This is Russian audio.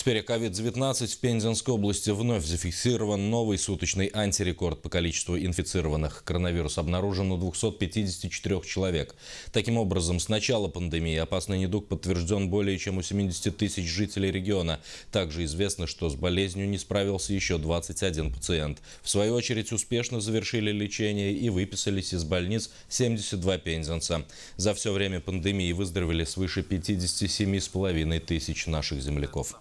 В сфере COVID-19 в Пензенской области вновь зафиксирован новый суточный антирекорд по количеству инфицированных. Коронавирус обнаружен у 254 человек. Таким образом, с начала пандемии опасный недуг подтвержден более чем у 70 тысяч жителей региона. Также известно, что с болезнью не справился еще 21 пациент. В свою очередь, успешно завершили лечение и выписались из больниц 72 пензенца. За все время пандемии выздоровели свыше 57,5 тысяч наших земляков.